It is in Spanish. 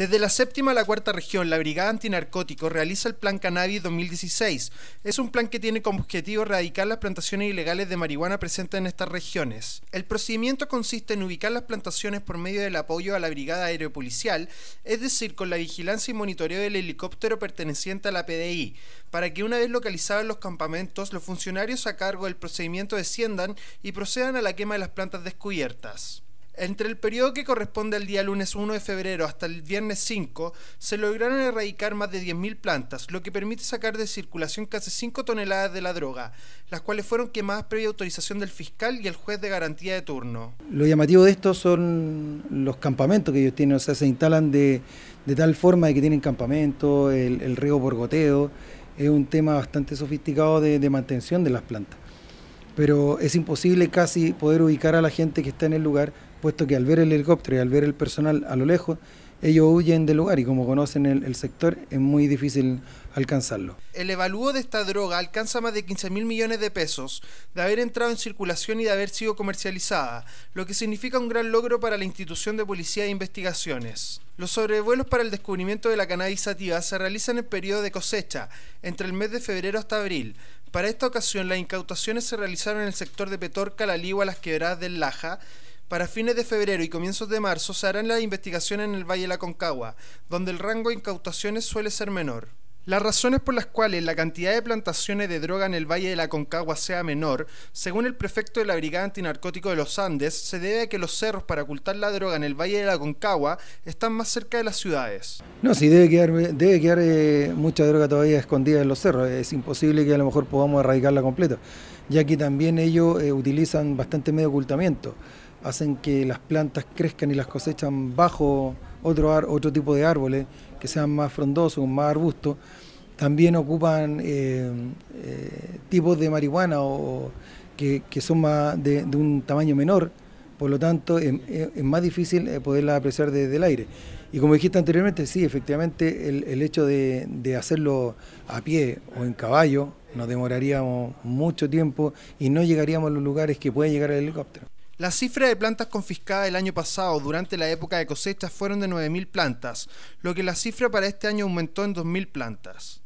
Desde la séptima a la cuarta región, la Brigada Antinarcótico realiza el Plan Cannabis 2016. Es un plan que tiene como objetivo erradicar las plantaciones ilegales de marihuana presentes en estas regiones. El procedimiento consiste en ubicar las plantaciones por medio del apoyo a la Brigada Aeropolicial, es decir, con la vigilancia y monitoreo del helicóptero perteneciente a la PDI, para que una vez localizados los campamentos, los funcionarios a cargo del procedimiento desciendan y procedan a la quema de las plantas descubiertas. Entre el periodo que corresponde al día lunes 1 de febrero hasta el viernes 5, se lograron erradicar más de 10.000 plantas, lo que permite sacar de circulación casi 5 toneladas de la droga, las cuales fueron quemadas previa autorización del fiscal y el juez de garantía de turno. Lo llamativo de esto son los campamentos que ellos tienen, o sea, se instalan de, tal forma de que tienen campamento, el, riego por goteo, es un tema bastante sofisticado de, de mantención de las plantas. Pero es imposible casi poder ubicar a la gente que está en el lugar puesto que al ver el helicóptero y al ver el personal a lo lejos, ellos huyen del lugar y como conocen el, sector es muy difícil alcanzarlo. El evalúo de esta droga alcanza más de 15 mil millones de pesos de haber entrado en circulación y de haber sido comercializada, lo que significa un gran logro para la institución de policía e investigaciones. Los sobrevuelos para el descubrimiento de la cannabisativa se realizan en periodo de cosecha, entre el mes de febrero hasta abril, para esta ocasión, las incautaciones se realizaron en el sector de Petorca, La Ligua, Las Quebradas del Laja para fines de febrero y comienzos de marzo se harán las investigaciones en el Valle de la Concagua, donde el rango de incautaciones suele ser menor. Las razones por las cuales la cantidad de plantaciones de droga en el Valle de la Concagua sea menor, según el prefecto de la Brigada Antinarcótico de los Andes, se debe a que los cerros para ocultar la droga en el Valle de la Concagua están más cerca de las ciudades. No, sí, debe quedar, debe quedar eh, mucha droga todavía escondida en los cerros. Es imposible que a lo mejor podamos erradicarla completa, ya que también ellos eh, utilizan bastante medio ocultamiento hacen que las plantas crezcan y las cosechan bajo otro, otro tipo de árboles, que sean más frondosos, más arbustos. También ocupan eh, eh, tipos de marihuana o, que, son más de, un tamaño menor, por lo tanto es, más difícil eh, poderla apreciar desde el aire. Y como dijiste anteriormente, sí, efectivamente el, hecho de, hacerlo a pie o en caballo nos demoraríamos mucho tiempo y no llegaríamos a los lugares que puede llegar el helicóptero. La cifra de plantas confiscadas el año pasado durante la época de cosecha fueron de 9.000 plantas, lo que la cifra para este año aumentó en 2.000 plantas.